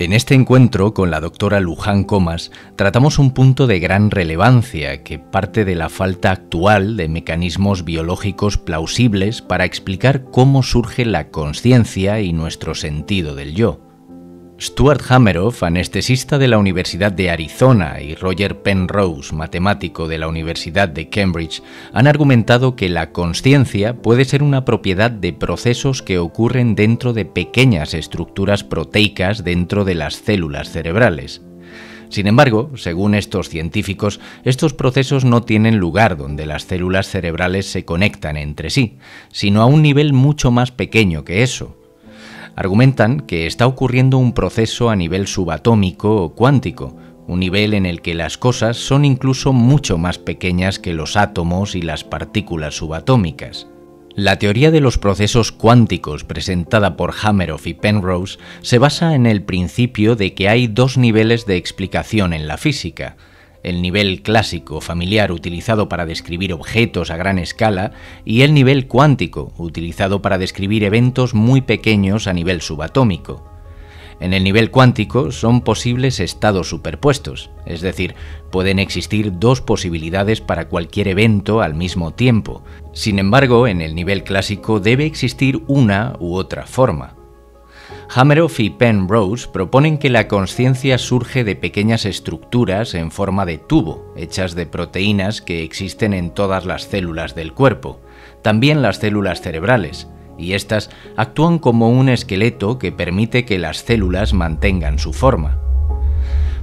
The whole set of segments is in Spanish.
En este encuentro con la doctora Luján Comas tratamos un punto de gran relevancia que parte de la falta actual de mecanismos biológicos plausibles para explicar cómo surge la conciencia y nuestro sentido del yo. Stuart Hameroff, anestesista de la Universidad de Arizona, y Roger Penrose, matemático de la Universidad de Cambridge, han argumentado que la conciencia puede ser una propiedad de procesos que ocurren dentro de pequeñas estructuras proteicas dentro de las células cerebrales. Sin embargo, según estos científicos, estos procesos no tienen lugar donde las células cerebrales se conectan entre sí, sino a un nivel mucho más pequeño que eso, Argumentan que está ocurriendo un proceso a nivel subatómico o cuántico, un nivel en el que las cosas son incluso mucho más pequeñas que los átomos y las partículas subatómicas. La teoría de los procesos cuánticos presentada por Hameroff y Penrose se basa en el principio de que hay dos niveles de explicación en la física, el nivel clásico familiar utilizado para describir objetos a gran escala y el nivel cuántico utilizado para describir eventos muy pequeños a nivel subatómico. En el nivel cuántico son posibles estados superpuestos, es decir, pueden existir dos posibilidades para cualquier evento al mismo tiempo. Sin embargo, en el nivel clásico debe existir una u otra forma. Hameroff y Penrose proponen que la conciencia surge de pequeñas estructuras en forma de tubo, hechas de proteínas que existen en todas las células del cuerpo, también las células cerebrales, y estas actúan como un esqueleto que permite que las células mantengan su forma.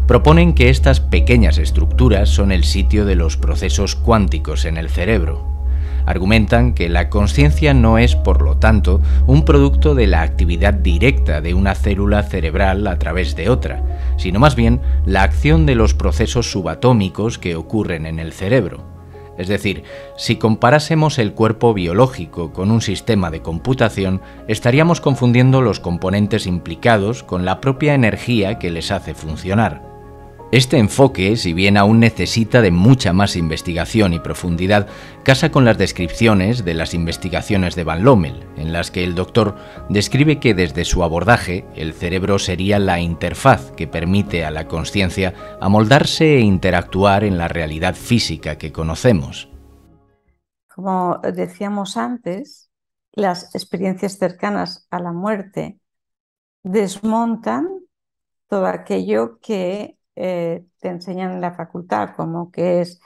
Proponen que estas pequeñas estructuras son el sitio de los procesos cuánticos en el cerebro argumentan que la conciencia no es, por lo tanto, un producto de la actividad directa de una célula cerebral a través de otra, sino más bien la acción de los procesos subatómicos que ocurren en el cerebro. Es decir, si comparásemos el cuerpo biológico con un sistema de computación, estaríamos confundiendo los componentes implicados con la propia energía que les hace funcionar. Este enfoque, si bien aún necesita de mucha más investigación y profundidad, casa con las descripciones de las investigaciones de Van Lommel, en las que el doctor describe que desde su abordaje el cerebro sería la interfaz que permite a la conciencia amoldarse e interactuar en la realidad física que conocemos. Como decíamos antes, las experiencias cercanas a la muerte desmontan todo aquello que eh, te enseñan en la facultad como que es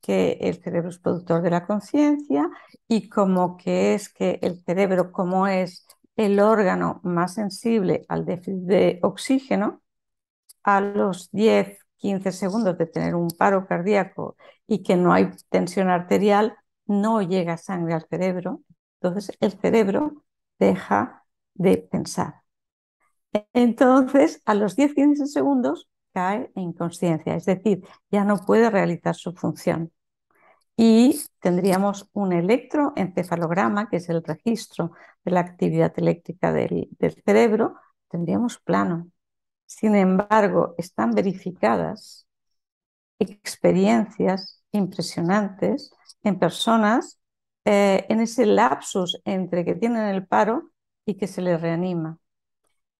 que el cerebro es productor de la conciencia y como que es que el cerebro, como es el órgano más sensible al déficit de oxígeno, a los 10, 15 segundos de tener un paro cardíaco y que no hay tensión arterial, no llega sangre al cerebro. Entonces el cerebro deja de pensar. Entonces, a los 10-15 segundos cae en conciencia, es decir, ya no puede realizar su función. Y tendríamos un electroencefalograma, que es el registro de la actividad eléctrica del, cerebro, tendríamos plano. Sin embargo, están verificadas experiencias impresionantes en personas eh, en ese lapsus entre que tienen el paro y que se les reanima.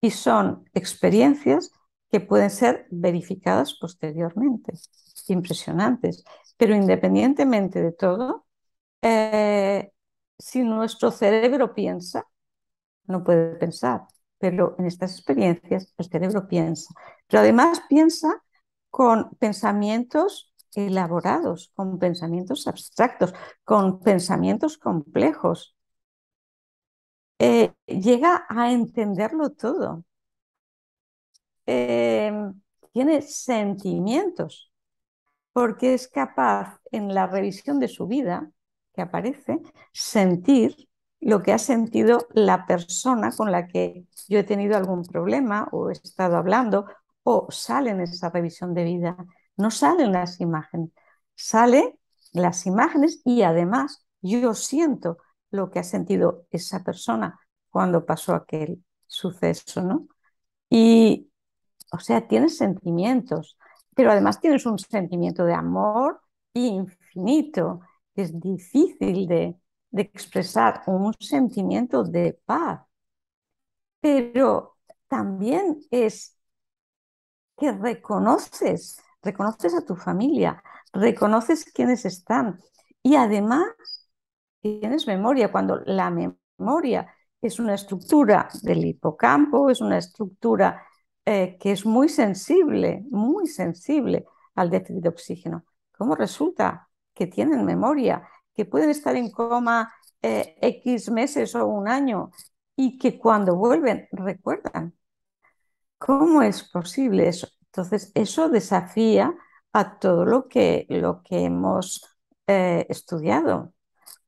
Y son experiencias que pueden ser verificadas posteriormente, impresionantes. Pero independientemente de todo, eh, si nuestro cerebro piensa, no puede pensar, pero en estas experiencias el cerebro piensa. Pero además piensa con pensamientos elaborados, con pensamientos abstractos, con pensamientos complejos. Eh, llega a entenderlo todo. Em, tiene sentimientos, porque es capaz en la revisión de su vida que aparece sentir lo que ha sentido la persona con la que yo he tenido algún problema o he estado hablando o sale en esa revisión de vida. No salen las imágenes, sale las imágenes y además yo siento lo que ha sentido esa persona cuando pasó aquel suceso, ¿no? Y o sea, tienes sentimientos, pero además tienes un sentimiento de amor infinito. Es difícil de, expresar un sentimiento de paz, pero también es que reconoces, reconoces a tu familia, reconoces quiénes están y además tienes memoria cuando la memoria es una estructura del hipocampo, es una estructura eh, que es muy sensible, muy sensible al déficit de oxígeno. ¿Cómo resulta que tienen memoria, que pueden estar en coma eh, X meses o un año y que cuando vuelven recuerdan? ¿Cómo es posible eso? Entonces, eso desafía a todo lo que, lo que hemos eh, estudiado,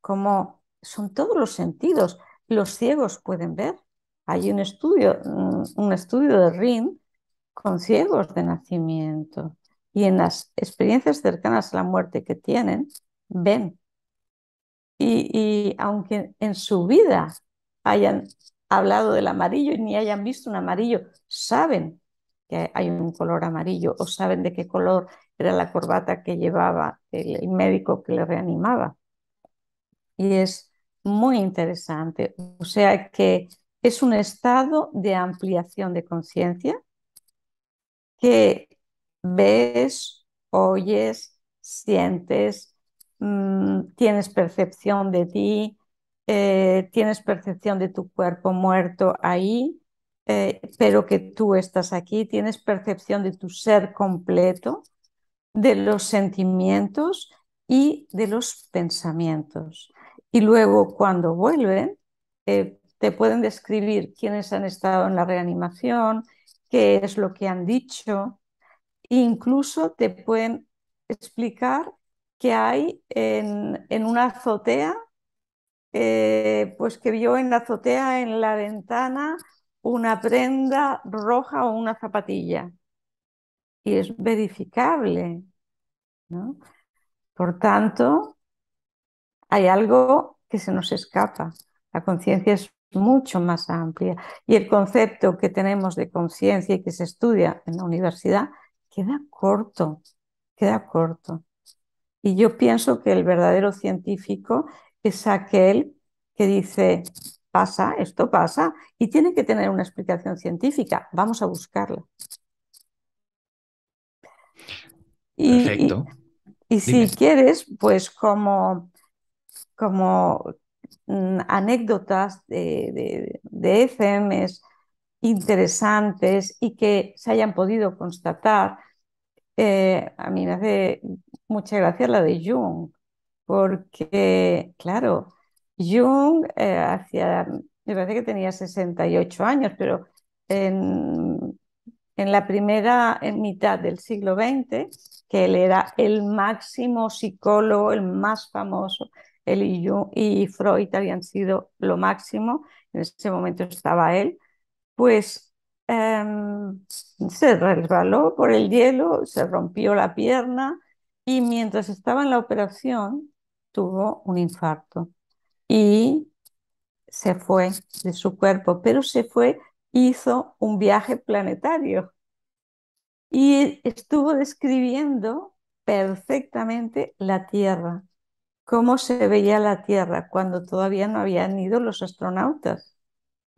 como son todos los sentidos. Los ciegos pueden ver, hay un estudio, mm, un estudio de RIN con ciegos de nacimiento y en las experiencias cercanas a la muerte que tienen, ven. Y, y aunque en su vida hayan hablado del amarillo y ni hayan visto un amarillo, saben que hay un color amarillo o saben de qué color era la corbata que llevaba el, médico que le reanimaba. Y es muy interesante. O sea que es un estado de ampliación de conciencia que ves, oyes, sientes, mm, tienes percepción de ti, eh, tienes percepción de tu cuerpo muerto ahí, eh, pero que tú estás aquí, tienes percepción de tu ser completo, de los sentimientos y de los pensamientos. Y luego cuando vuelven, eh, te pueden describir quiénes han estado en la reanimación, qué es lo que han dicho, incluso te pueden explicar que hay en, una azotea, eh, pues que vio en la azotea, en la ventana, una prenda roja o una zapatilla. Y es verificable. Por tanto, hay algo que se nos escapa. La conciencia es mucho más amplia y el concepto que tenemos de conciencia y que se estudia en la universidad queda corto, queda corto. Y yo pienso que el verdadero científico es aquel que dice, pasa, esto pasa, y tiene que tener una explicación científica, vamos a buscarla. Y, Perfecto. y si quieres, pues como, como Mm, anécdotas de, de, de FMs e interesantes y que se hayan podido constatar. Eh, a mí me hace mucha gracia la de Jung, porque, claro, Jung eh, hacia, me parece que tenía 68 años, pero en, en la primera en mitad del siglo XX, que él era el máximo psicólogo, el más famoso, él y, yo, y Freud habían sido lo máximo, en ese momento estaba él, pues em, se resbaló por el hielo, se rompió la pierna y mientras estaba en la operación tuvo un infarto y se fue de su cuerpo, pero se fue, hizo un viaje planetario y estuvo describiendo perfectamente la Tierra cómo se veía la Tierra cuando todavía no habían ido los astronautas.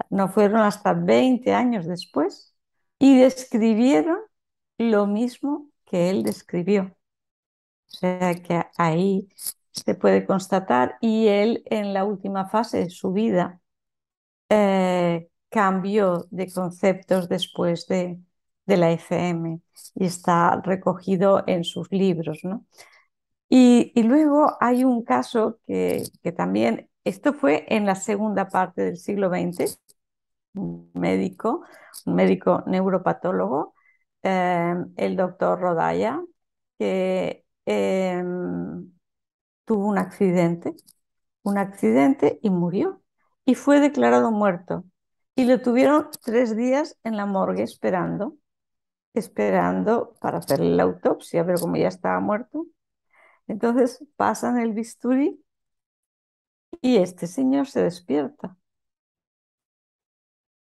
No fueron hasta 20 años después y describieron lo mismo que él describió. O sea que ahí se puede constatar y él en la última fase de su vida eh, cambió de conceptos después de, de la FM y está recogido en sus libros. ¿no? Y, luego hay un caso que, también, esto fue en la segunda parte del siglo XX, un médico, un médico neuropatólogo, eh, el doctor Rodaya, que eh, tuvo un accidente, un accidente y murió. Y fue declarado muerto. Y lo tuvieron tres días en la morgue esperando, esperando para hacerle la autopsia, pero como ya estaba muerto, entonces pasan el bisturí y este señor se despierta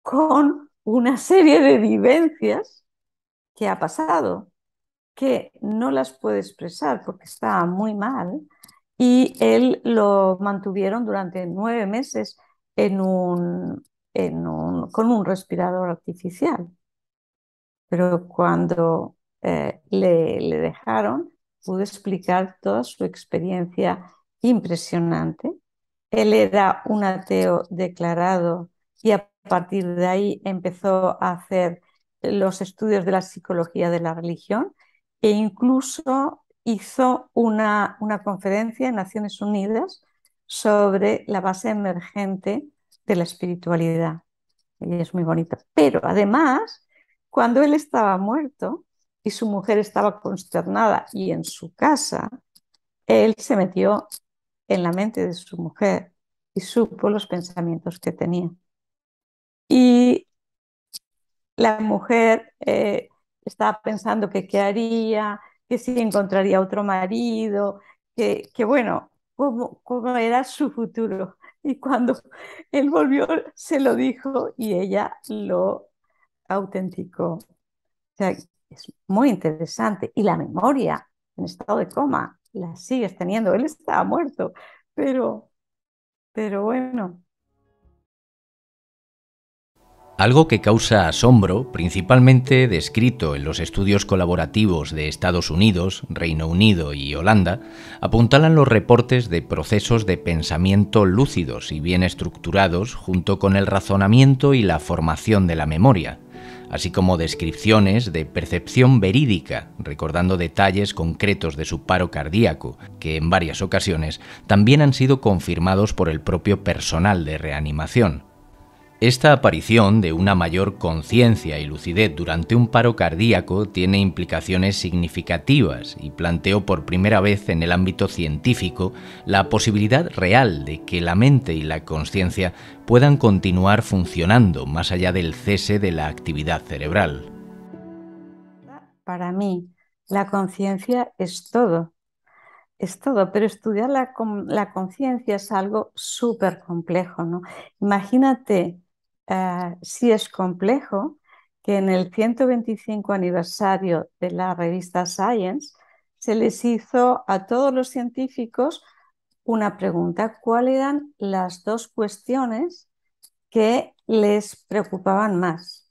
con una serie de vivencias que ha pasado, que no las puede expresar porque estaba muy mal y él lo mantuvieron durante nueve meses en un, con un respirador artificial. Pero cuando eh, le dejaron, pudo explicar toda su experiencia impresionante. Él era un ateo declarado y a partir de ahí empezó a hacer los estudios de la psicología de la religión e incluso hizo una, conferencia en Naciones Unidas sobre la base emergente de la espiritualidad. Y es muy bonito. Pero además, cuando él estaba muerto, y su mujer estaba consternada y en su casa, él se metió en la mente de su mujer y supo los pensamientos que tenía. Y la mujer eh, estaba pensando que qué haría, que si encontraría otro marido, que, bueno, cómo, era su futuro. Y cuando él volvió, se lo dijo y ella lo autenticó es muy interesante. Y la memoria en estado de coma la sigues teniendo. Él está muerto, pero, pero bueno. Algo que causa asombro, principalmente descrito en los estudios colaborativos de Estados Unidos, Reino Unido y Holanda, apuntalan los reportes de procesos de pensamiento lúcidos y bien estructurados junto con el razonamiento y la formación de la memoria así como descripciones de percepción verídica, recordando detalles concretos de su paro cardíaco, que en varias ocasiones también han sido confirmados por el propio personal de reanimación. Esta aparición de una mayor conciencia y lucidez durante un paro cardíaco tiene implicaciones significativas y planteó por primera vez en el ámbito científico la posibilidad real de que la mente y la conciencia puedan continuar funcionando más allá del cese de la actividad cerebral. Para mí, la conciencia es todo. Es todo, pero estudiar la, la conciencia es algo súper complejo, Imagínate Ah, si es complejo que en el 125 aniversario de la revista Science se les hizo a todos los científicos una pregunta, ¿cuáles eran las dos cuestiones que les preocupaban más?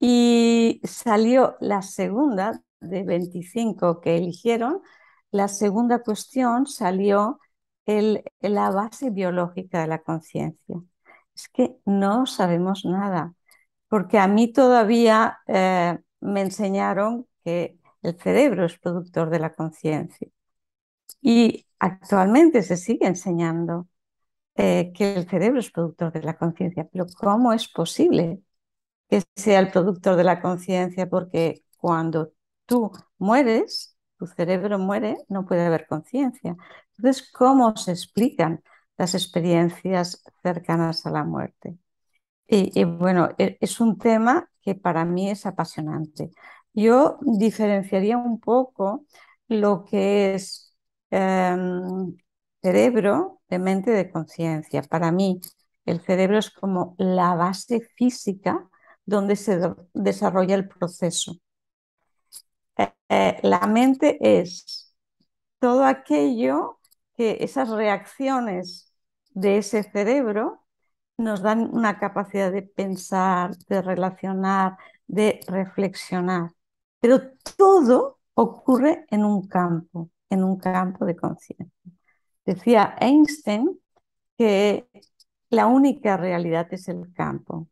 Y salió la segunda de 25 que eligieron, la segunda cuestión salió la base biológica de la conciencia es que no sabemos nada, porque a mí todavía eh, me enseñaron que el cerebro es productor de la conciencia y actualmente se sigue enseñando eh, que el cerebro es productor de la conciencia, pero ¿cómo es posible que sea el productor de la conciencia? Porque cuando tú mueres, tu cerebro muere, no puede haber conciencia. Entonces, ¿cómo se explican las experiencias cercanas a la muerte. Y, bueno, e, es un tema que para mí es apasionante. Yo diferenciaría un poco lo que es em, cerebro de mente de conciencia. Para mí, el cerebro es como la base física donde se desarrolla el proceso. Eh, eh, la mente es todo aquello que esas reacciones de ese cerebro nos dan una capacidad de pensar, de relacionar, de reflexionar. Pero todo ocurre en un campo, en un campo de conciencia. Decía Einstein que la única realidad es el campo.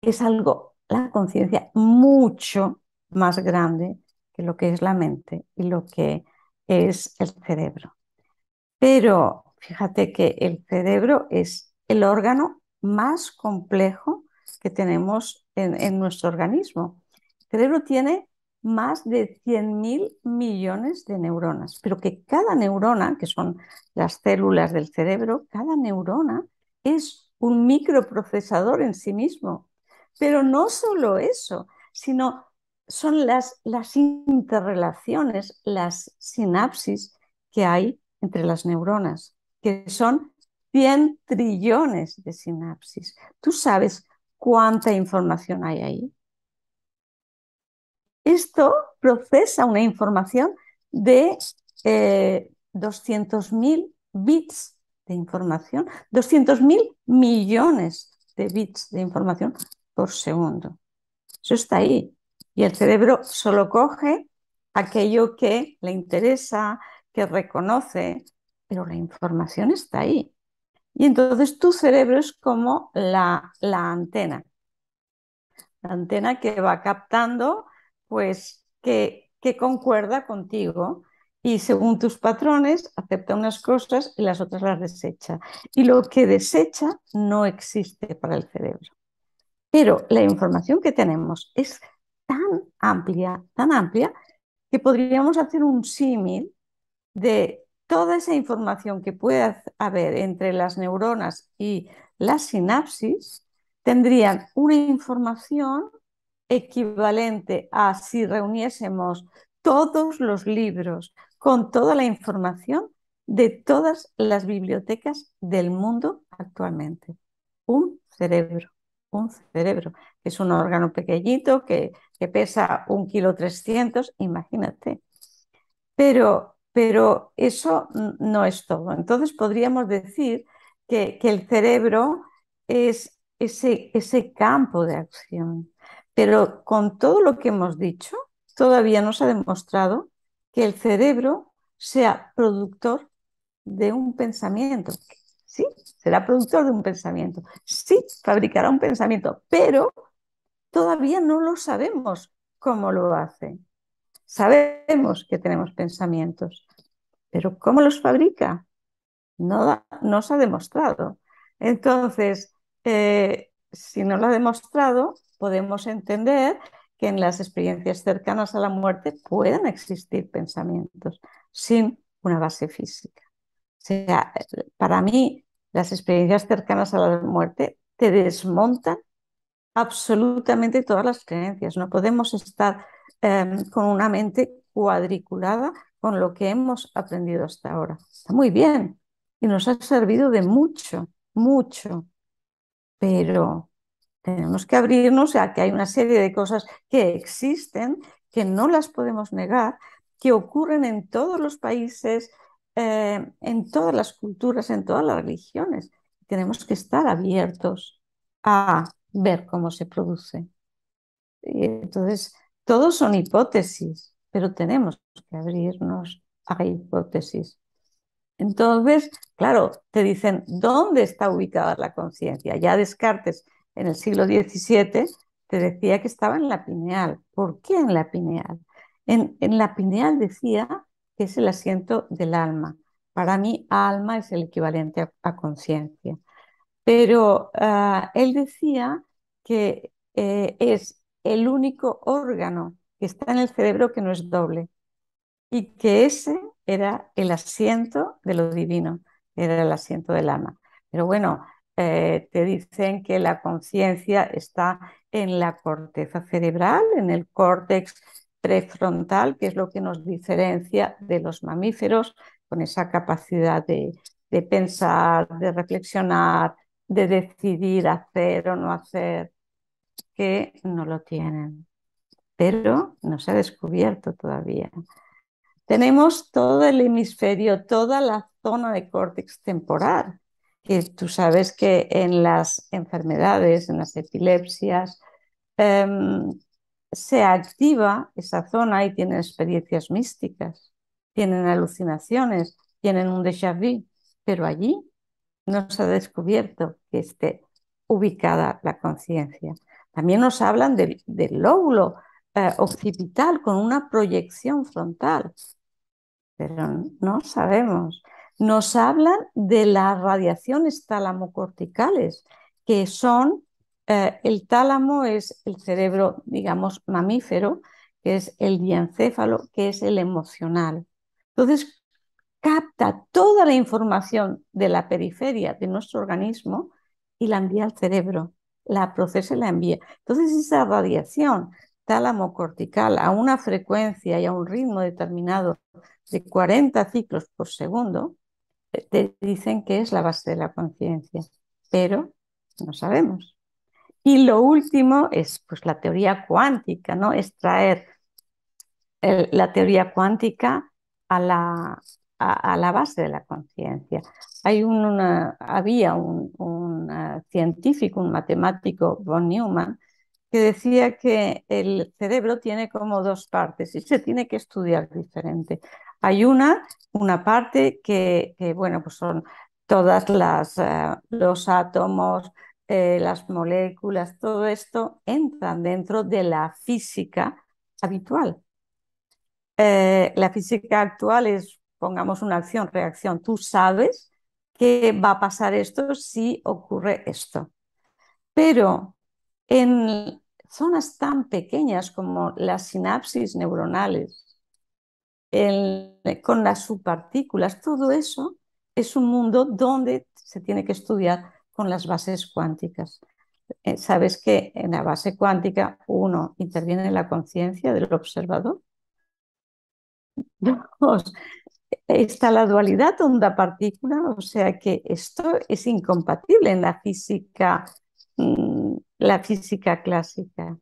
Es algo, la conciencia, mucho más grande que lo que es la mente y lo que es el cerebro. Pero fíjate que el cerebro es el órgano más complejo que tenemos en, nuestro organismo. El cerebro tiene más de 100.000 millones de neuronas, pero que cada neurona, que son las células del cerebro, cada neurona es un microprocesador en sí mismo. Pero no solo eso, sino son las, interrelaciones, las sinapsis que hay entre las neuronas, que son 100 trillones de sinapsis. ¿Tú sabes cuánta información hay ahí? Esto procesa una información de 200.000 eh, bits de información, 200.000 millones de bits de información por segundo. Eso está ahí. Y el cerebro solo coge aquello que le interesa, que reconoce, pero la información está ahí. Y entonces tu cerebro es como la, antena, la antena que va captando, pues, que, que concuerda contigo y según tus patrones acepta unas cosas y las otras las desecha. Y lo que desecha no existe para el cerebro. Pero la información que tenemos es tan amplia, tan amplia, que podríamos hacer un símil de toda esa información que puede haber entre las neuronas y las sinapsis, tendrían una información equivalente a si reuniésemos todos los libros con toda la información de todas las bibliotecas del mundo actualmente. Un cerebro, un cerebro, es un órgano pequeñito que que pesa un kilo 300, imagínate. Pero, pero eso no es todo. Entonces podríamos decir que, que el cerebro es ese, ese campo de acción. Pero con todo lo que hemos dicho, todavía no se ha demostrado que el cerebro sea productor de un pensamiento. Sí, será productor de un pensamiento. Sí, fabricará un pensamiento, pero todavía no lo sabemos cómo lo hace. Sabemos que tenemos pensamientos, pero ¿cómo los fabrica? No nos ha demostrado. Entonces, eh, si no lo ha demostrado, podemos entender que en las experiencias cercanas a la muerte puedan existir pensamientos sin una base física. O sea, para mí, las experiencias cercanas a la muerte te desmontan absolutamente todas las creencias. No podemos estar em, con una mente cuadriculada con lo que hemos aprendido hasta ahora. Está muy bien y nos ha servido de mucho, mucho, pero tenemos que abrirnos a que hay una serie de cosas que existen, que no las podemos negar, que ocurren en todos los países, em, en todas las culturas, en todas las religiones. Tenemos que estar abiertos a ver cómo se produce. Entonces, todos son hipótesis, pero tenemos que abrirnos a hipótesis. Entonces, claro, te dicen, ¿dónde está ubicada la conciencia? Ya Descartes, en el siglo XVII, te decía que estaba en la pineal. ¿Por qué en la pineal? En, la pineal decía que es el asiento del alma. Para mí, alma es el equivalente a conciencia. Pero ah, él decía que eh, es el único órgano que está en el cerebro que no es doble y que ese era el asiento de lo divino, era el asiento del alma. Pero bueno, eh, te dicen que la conciencia está en la corteza cerebral, en el córtex prefrontal, que es lo que nos diferencia de los mamíferos, con esa capacidad de pensar, de reflexionar, de decidir hacer o no hacer, que no lo tienen. Pero no se ha descubierto todavía. Tenemos todo el hemisferio, toda la zona de córtex temporal, que tú sabes que en las enfermedades, en las epilepsias, em, se activa esa zona y tienen experiencias místicas, tienen alucinaciones, tienen un déjà vu, pero allí nos ha descubierto que esté ubicada la conciencia. También nos hablan del, lóbulo eh, occipital con una proyección frontal, pero no sabemos. Nos hablan de las radiaciones talamocorticales, que son, eh, el tálamo es el cerebro, digamos, mamífero, que es el diencéfalo, que es el emocional. Entonces, capta toda la información de la periferia de nuestro organismo y la envía al cerebro, la procesa y la envía. Entonces esa radiación tálamo-cortical a una frecuencia y a un ritmo determinado de 40 ciclos por segundo, te dicen que es la base de la conciencia, pero no sabemos. Y lo último es pues, la teoría cuántica, ¿no? Extraer la teoría cuántica a la, a, la base de la conciencia. Hay una, había un, ah, científico, un matemático, von Neumann, que decía que el cerebro tiene como dos partes y se tiene que estudiar diferente. Hay una, una parte que, bueno, pues son todas las ah, los átomos, eh, las moléculas, todo esto entran dentro de la física habitual. Eh, la física actual es pongamos una acción, reacción. Tú sabes que va a pasar esto si ocurre esto. Pero en zonas tan pequeñas como las sinapsis neuronales, con las subpartículas, todo eso es un mundo donde se tiene que estudiar con las bases cuánticas. Eh, sabes que en la base cuántica uno interviene en la conciencia del observador. Dos, está la dualidad onda-partícula, o sea que esto es incompatible en la física, mm, la física clásica.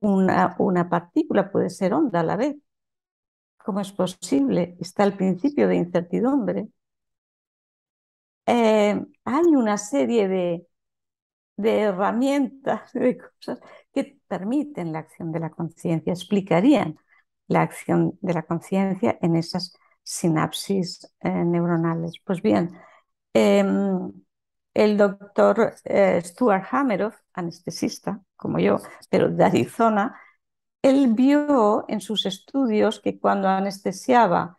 Una, una partícula puede ser onda a la vez. ¿Cómo es posible? Está el principio de incertidumbre. Eh, hay una serie de, de herramientas, de cosas que permiten la acción de la conciencia, explicarían la acción de la conciencia en esas sinapsis eh, neuronales. Pues bien, em, el doctor eh, Stuart Hameroff, anestesista como yo, pero de Arizona, él vio en sus estudios que cuando anestesiaba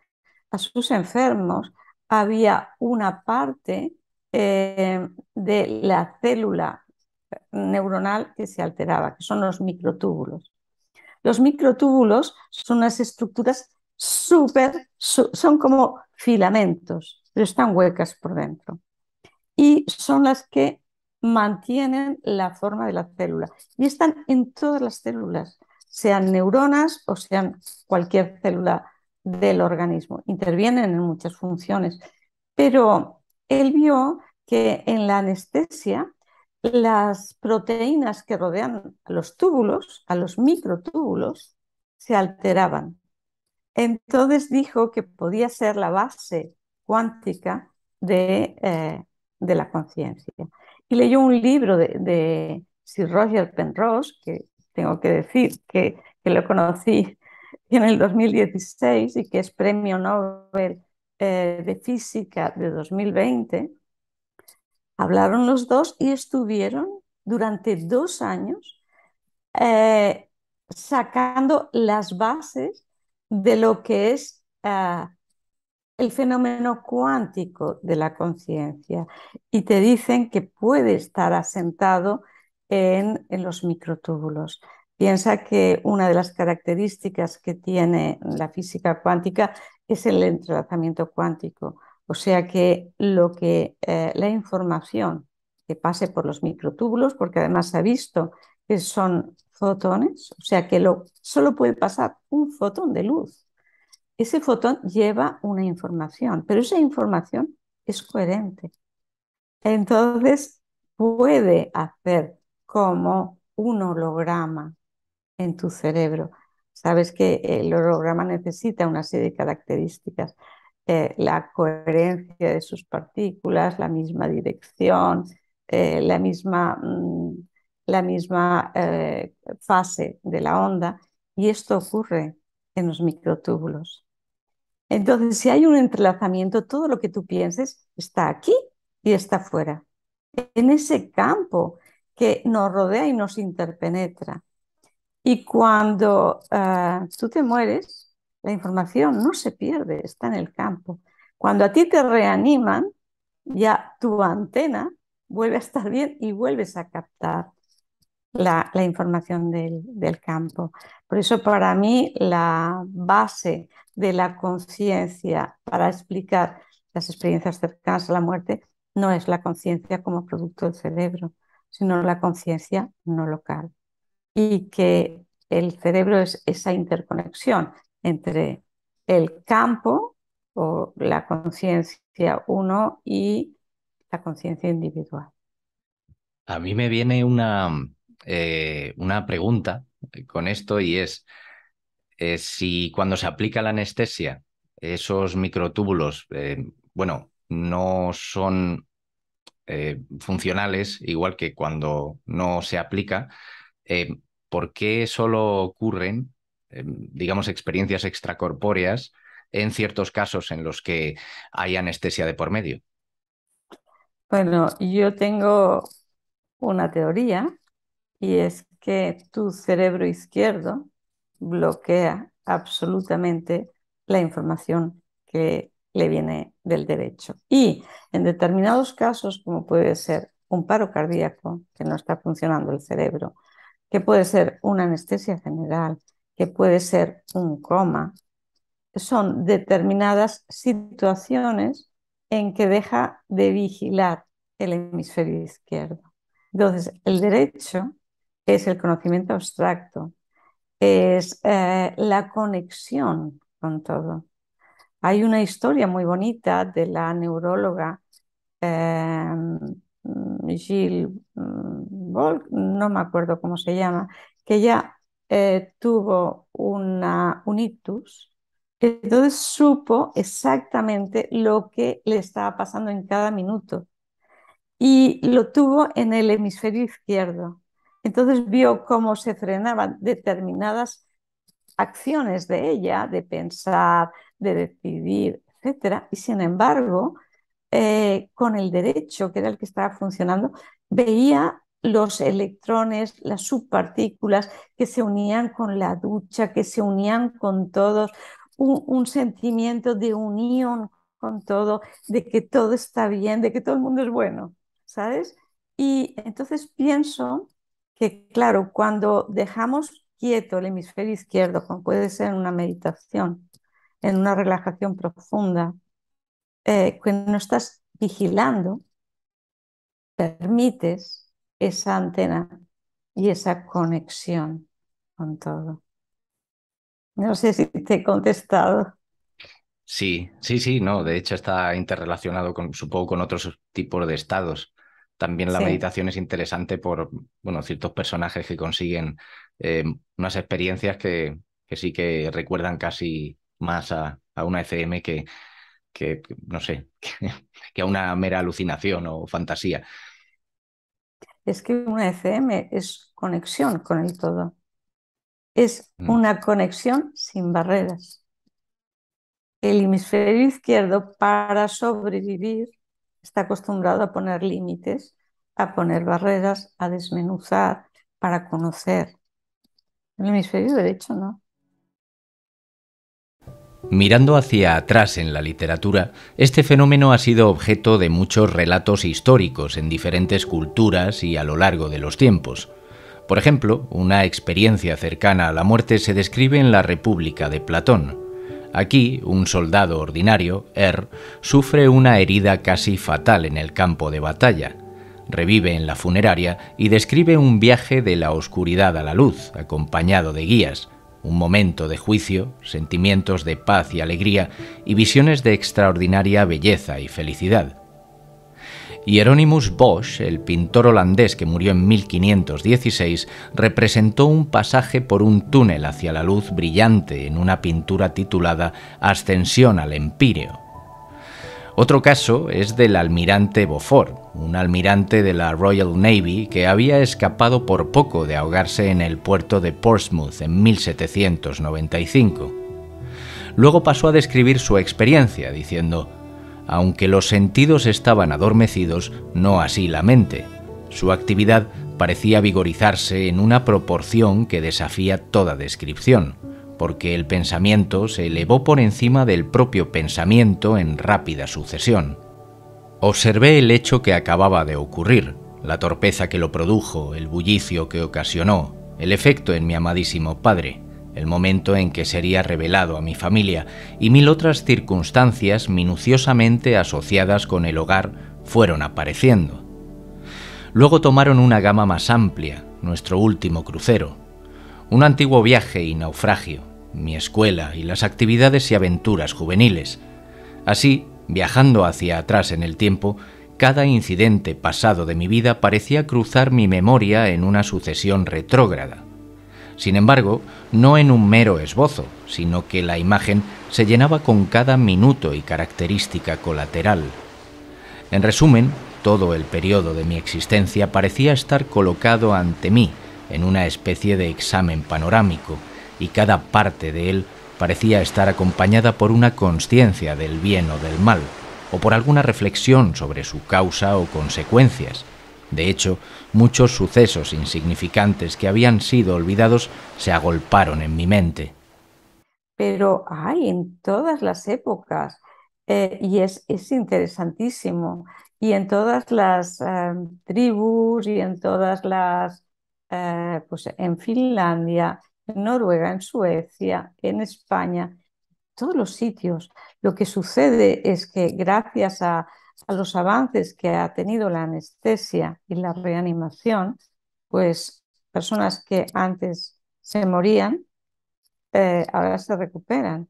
a sus enfermos había una parte eh, de la célula neuronal que se alteraba, que son los microtúbulos. Los microtúbulos son unas estructuras súper, son como filamentos, pero están huecas por dentro. Y son las que mantienen la forma de la célula. Y están en todas las células, sean neuronas o sean cualquier célula del organismo. Intervienen en muchas funciones. Pero él vio que en la anestesia las proteínas que rodean a los túbulos, a los microtúbulos, se alteraban. Entonces dijo que podía ser la base cuántica de, eh, la conciencia. Y leyó un libro de, Sir Roger Penrose, que tengo que decir que, lo conocí en el 2016 y que es premio Nobel eh, de Física de 2020. Hablaron los dos y estuvieron durante dos años eh, sacando las bases de lo que es ah, el fenómeno cuántico de la conciencia y te dicen que puede estar asentado en, los microtúbulos. Piensa que una de las características que tiene la física cuántica es el entrelazamiento cuántico, o sea que, lo que eh, la información que pase por los microtúbulos, porque además se ha visto que son fotones, o sea que solo puede pasar un fotón de luz. Ese fotón lleva una información, pero esa información es coherente. Entonces puede hacer como un holograma en tu cerebro. Sabes que el holograma necesita una serie de características, eh, la coherencia de sus partículas, la misma dirección, eh, la misma mm, la misma eh, fase de la onda y esto ocurre en los microtúbulos. Entonces, si hay un entrelazamiento, todo lo que tú pienses está aquí y está fuera, en ese campo que nos rodea y nos interpenetra. Y cuando eh, tú te mueres, la información no se pierde, está en el campo. Cuando a ti te reaniman, ya tu antena vuelve a estar bien y vuelves a captar la, información del, campo. Por eso para mí la base de la conciencia para explicar las experiencias cercanas a la muerte no es la conciencia como producto del cerebro, sino la conciencia no local. Y que el cerebro es esa interconexión entre el campo o la conciencia uno y la conciencia individual. A mí me viene una, eh, una pregunta con esto y es eh, si cuando se aplica la anestesia, esos microtúbulos, eh, bueno, no son funcionales, igual que cuando no se aplica, ¿por qué solo ocurren, digamos, experiencias extracorpóreas en ciertos casos en los que hay anestesia de por medio? Bueno, yo tengo una teoría y es que tu cerebro izquierdo bloquea absolutamente la información que le viene del derecho. Y en determinados casos, como puede ser un paro cardíaco, que no está funcionando el cerebro, que puede ser una anestesia general, que puede ser un coma, son determinadas situaciones en que deja de vigilar el hemisferio izquierdo. Entonces, el derecho es el conocimiento abstracto, es eh, la conexión con todo. Hay una historia muy bonita de la neuróloga Gilles em, mm, Volk, no me acuerdo cómo se llama, que ella eh, tuvo una, un ictus, entonces supo exactamente lo que le estaba pasando en cada minuto y lo tuvo en el hemisferio izquierdo. Entonces vio cómo se frenaban determinadas acciones de ella, de pensar, de decidir, etc. Y sin embargo, eh, con el derecho, que era el que estaba funcionando, veía los electrones, las subpartículas que se unían con la ducha, que se unían con todos, un, sentimiento de unión con todo, de que todo está bien, de que todo el mundo es bueno, ¿sabes? Y entonces pienso que claro, cuando dejamos quieto el hemisferio izquierdo, como puede ser en una meditación, en una relajación profunda, cuando eh, no estás vigilando, permites esa antena y esa conexión con todo. No sé si te he contestado. Sí, sí, sí, no. De hecho, está interrelacionado con, supongo, con otros tipos de estados. También la meditación es interesante por bueno, ciertos personajes que consiguen eh, unas experiencias que, sí que recuerdan casi más a, una ECM que, que, no sé, que a una mera alucinación o fantasía. Es que una ECM es conexión con el todo. Es mm. una conexión sin barreras. El hemisferio izquierdo, para sobrevivir, está acostumbrado a poner límites, a poner barreras, a desmenuzar para conocer. El hemisferio derecho no. Mirando hacia atrás en la literatura, este fenómeno ha sido objeto de muchos relatos históricos en diferentes culturas y a lo largo de los tiempos. Por ejemplo, una experiencia cercana a la muerte se describe en la República de Platón. Aquí, un soldado ordinario, Er, sufre una herida casi fatal en el campo de batalla. Revive en la funeraria y describe un viaje de la oscuridad a la luz, acompañado de guías, un momento de juicio, sentimientos de paz y alegría y visiones de extraordinaria belleza y felicidad. Hieronymus Bosch, el pintor holandés que murió en 1516, representó un pasaje por un túnel hacia la luz brillante en una pintura titulada Ascensión al Empíreo. Otro caso es del almirante Beaufort, un almirante de la Royal Navy que había escapado por poco de ahogarse en el puerto de Portsmouth en 1795. Luego pasó a describir su experiencia diciendo, aunque los sentidos estaban adormecidos, no así la mente. Su actividad parecía vigorizarse en una proporción que desafía toda descripción, porque el pensamiento se elevó por encima del propio pensamiento en rápida sucesión. Observé el hecho que acababa de ocurrir, la torpeza que lo produjo, el bullicio que ocasionó, el efecto en mi amadísimo padre el momento en que sería revelado a mi familia y mil otras circunstancias minuciosamente asociadas con el hogar fueron apareciendo. Luego tomaron una gama más amplia, nuestro último crucero, un antiguo viaje y naufragio, mi escuela y las actividades y aventuras juveniles. Así, viajando hacia atrás en el tiempo, cada incidente pasado de mi vida parecía cruzar mi memoria en una sucesión retrógrada. Sin embargo, no en un mero esbozo, sino que la imagen se llenaba con cada minuto y característica colateral. En resumen, todo el periodo de mi existencia parecía estar colocado ante mí en una especie de examen panorámico, y cada parte de él parecía estar acompañada por una conciencia del bien o del mal, o por alguna reflexión sobre su causa o consecuencias, de hecho, muchos sucesos insignificantes que habían sido olvidados se agolparon en mi mente. Pero hay en todas las épocas eh, y es, es, interesantísimo. Y en todas las em, tribus y en todas las, eh, pues en Finlandia, en Noruega, en Suecia, en España, todos los sitios. Lo que sucede es que gracias a a los avances que ha tenido la anestesia y la reanimación, pues personas que antes se morían, eh, ahora se recuperan.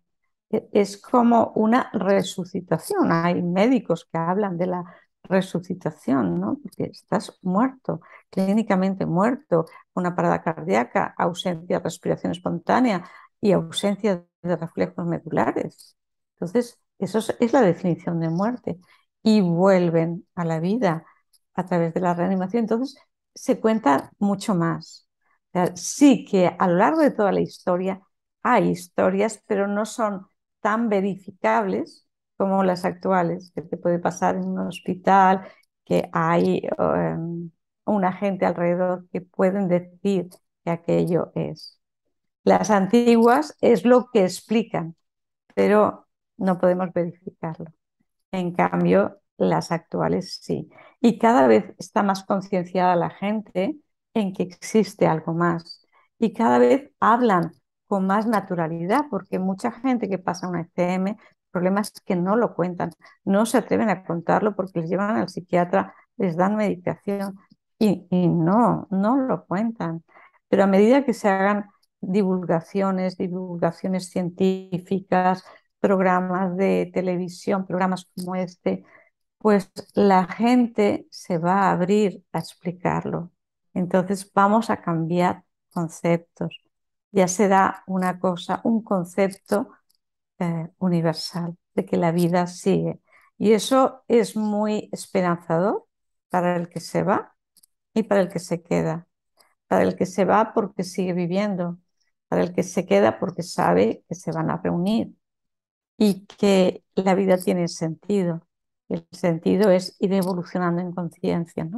E-, es como una resucitación. Hay médicos que hablan de la resucitación, ¿no? Porque estás muerto, clínicamente muerto, una parada cardíaca, ausencia de respiración espontánea y ausencia de reflejos medulares. Entonces, eso es la definición de muerte y vuelven a la vida a través de la reanimación. Entonces, se cuenta mucho más. sí que a lo largo de toda la historia hay historias, pero no son tan verificables como las actuales, que te puede pasar en un hospital, que hay em, una gente alrededor que pueden decir que aquello es. Las antiguas es lo que explican, pero no podemos verificarlo. En cambio, las actuales sí. Y cada vez está más concienciada la gente en que existe algo más. Y cada vez hablan con más naturalidad, porque mucha gente que pasa una ECM, el problema es que no lo cuentan, no se atreven a contarlo porque les llevan al psiquiatra, les dan medicación y, y no, no lo cuentan. Pero a medida que se hagan divulgaciones, divulgaciones científicas, programas de televisión, programas como este, pues la gente se va a abrir a explicarlo. Entonces vamos a cambiar conceptos. Ya se da una cosa, un concepto eh, universal de que la vida sigue. Y eso es muy esperanzador para el que se va y para el que se queda. Para el que se va porque sigue viviendo, para el que se queda porque sabe que se van a reunir, y que la vida tiene sentido. El sentido es ir evolucionando en conciencia,